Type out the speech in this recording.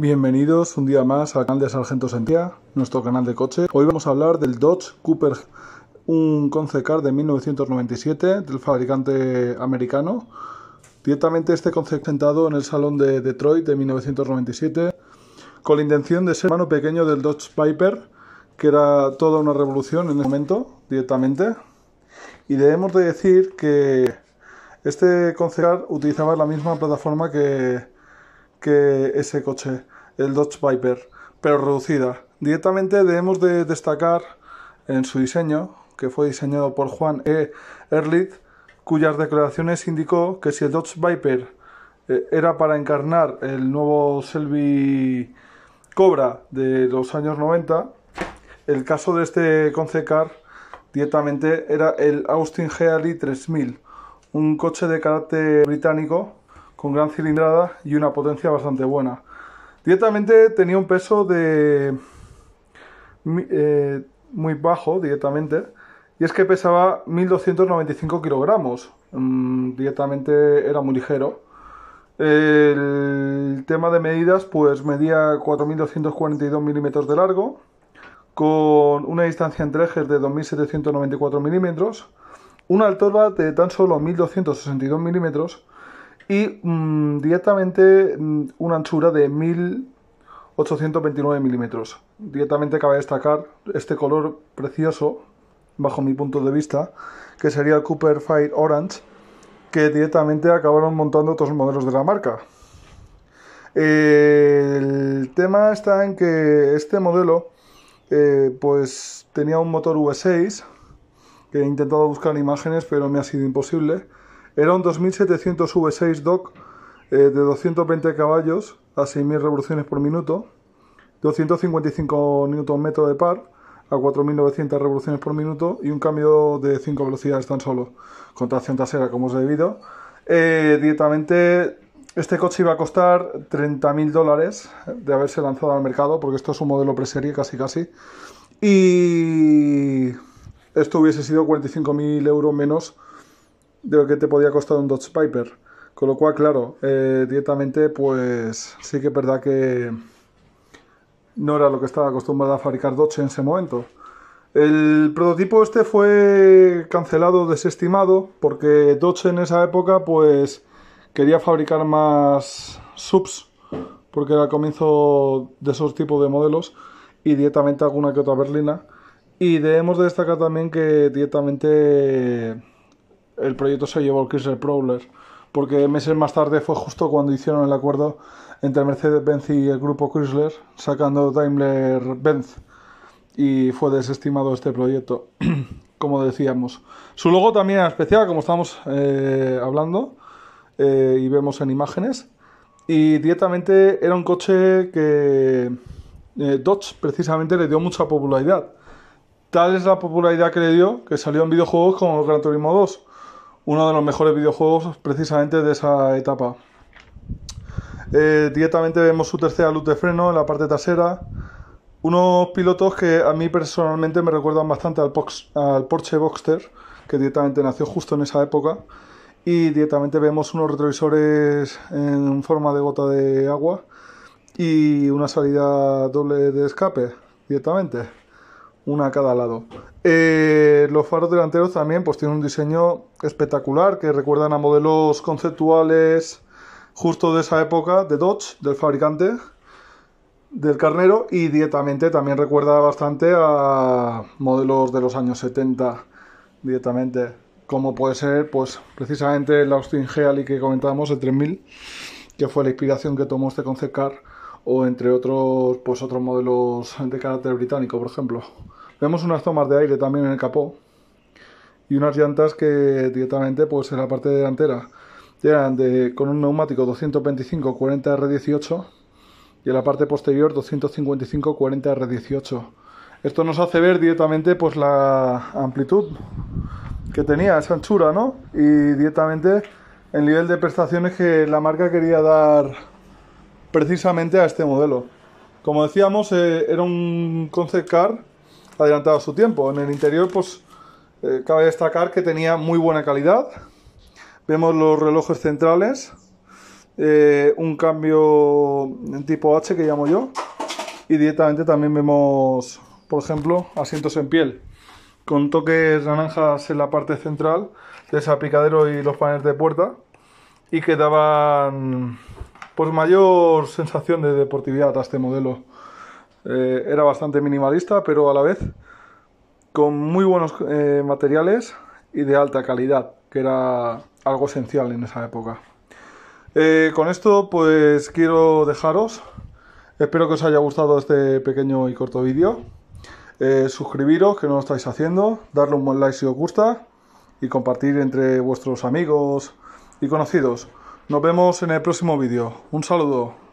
Bienvenidos un día más al canal de Sargento Sentía, nuestro canal de coche. Hoy vamos a hablar del Dodge Cooper, un concept car de 1997 del fabricante americano. Directamente este concept sentado en el Salón de Detroit de 1997 con la intención de ser hermano pequeño del Dodge Piper, que era toda una revolución en ese momento directamente. Y debemos de decir que este car utilizaba la misma plataforma que ese coche, el Dodge Viper, pero reducida. Directamente debemos de destacar en su diseño, que fue diseñado por Juan E. Erlitz, cuyas declaraciones indicó que si el Dodge Viper eh, era para encarnar el nuevo Selby Cobra de los años 90, el caso de este concecar directamente era el Austin Healey 3000, un coche de carácter británico con gran cilindrada y una potencia bastante buena. Directamente tenía un peso de eh, muy bajo directamente y es que pesaba 1295 kilogramos. Mm, directamente era muy ligero. El tema de medidas, pues medía 4.242 milímetros de largo, con una distancia entre ejes de 2.794 milímetros, una altura de tan solo 1.262 milímetros y mm, directamente mm, una anchura de 1829 milímetros. Directamente cabe destacar este color precioso, bajo mi punto de vista, que sería el Cooper Fire Orange, que directamente acabaron montando otros modelos de la marca. el tema está en que este modelo eh, pues tenía un motor V6 que he intentado buscar imágenes pero me ha sido imposible era un 2700 V6 DOC de 220 caballos a 6.000 revoluciones por minuto, 255 Nm de par a 4.900 revoluciones por minuto y un cambio de 5 velocidades tan solo, con tracción trasera como es debido. Eh, directamente este coche iba a costar 30.000 dólares eh, de haberse lanzado al mercado, porque esto es un modelo preserie casi casi, y esto hubiese sido 45.000 euros menos de lo que te podía costar un Dodge Piper. Con lo cual, claro, eh, directamente, pues sí que es verdad que no era lo que estaba acostumbrado a fabricar Dodge en ese momento. El prototipo este fue cancelado, desestimado, porque Dodge en esa época, pues quería fabricar más subs, porque era el comienzo de esos tipos de modelos, y directamente alguna que otra berlina. Y debemos destacar también que directamente el proyecto se llevó al Chrysler Prowler, porque meses más tarde fue justo cuando hicieron el acuerdo entre Mercedes-Benz y el grupo Chrysler, sacando Daimler-Benz, y fue desestimado este proyecto, como decíamos. Su logo también era especial, como estamos eh, hablando eh, y vemos en imágenes, y directamente era un coche que eh, Dodge precisamente le dio mucha popularidad. Tal es la popularidad que le dio que salió en videojuegos como Gran Turismo 2 uno de los mejores videojuegos precisamente de esa etapa. Eh, directamente vemos su tercera luz de freno en la parte trasera. Unos pilotos que a mí personalmente me recuerdan bastante al, al Porsche Boxster, que directamente nació justo en esa época. Y directamente vemos unos retrovisores en forma de gota de agua y una salida doble de escape directamente una a cada lado. Eh, los faros delanteros también pues tienen un diseño espectacular que recuerdan a modelos conceptuales justo de esa época de Dodge, del fabricante del carnero y directamente también recuerda bastante a modelos de los años 70 directamente como puede ser pues precisamente el Austin Healy que comentábamos el 3000 que fue la inspiración que tomó este concept car o entre otros pues otros modelos de carácter británico por ejemplo Vemos unas tomas de aire también en el capó y unas llantas que directamente pues en la parte delantera eran de, con un neumático 225-40R18 y en la parte posterior 255-40R18. Esto nos hace ver directamente pues la amplitud que tenía, esa anchura, ¿no? Y directamente el nivel de prestaciones que la marca quería dar precisamente a este modelo. Como decíamos, eh, era un concept car adelantado su tiempo. En el interior, pues eh, cabe destacar que tenía muy buena calidad. Vemos los relojes centrales, eh, un cambio en tipo H que llamo yo, y directamente también vemos, por ejemplo, asientos en piel, con toques naranjas en la parte central, de salpicadero y los paneles de puerta, y que daban pues mayor sensación de deportividad a este modelo. Eh, era bastante minimalista, pero a la vez con muy buenos eh, materiales y de alta calidad, que era algo esencial en esa época. Eh, con esto pues quiero dejaros. Espero que os haya gustado este pequeño y corto vídeo. suscribiros que no lo estáis haciendo, darle un buen like si os gusta y compartir entre vuestros amigos y conocidos. Nos vemos en el próximo vídeo. Un saludo.